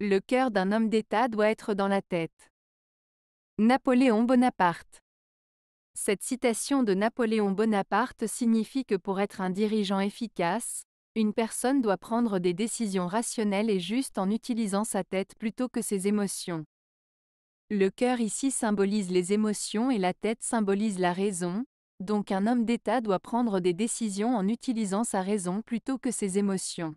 Le cœur d'un homme d'État doit être dans la tête. Napoléon Bonaparte. Cette citation de Napoléon Bonaparte signifie que pour être un dirigeant efficace, une personne doit prendre des décisions rationnelles et justes en utilisant sa tête plutôt que ses émotions. Le cœur ici symbolise les émotions et la tête symbolise la raison, donc un homme d'État doit prendre des décisions en utilisant sa raison plutôt que ses émotions.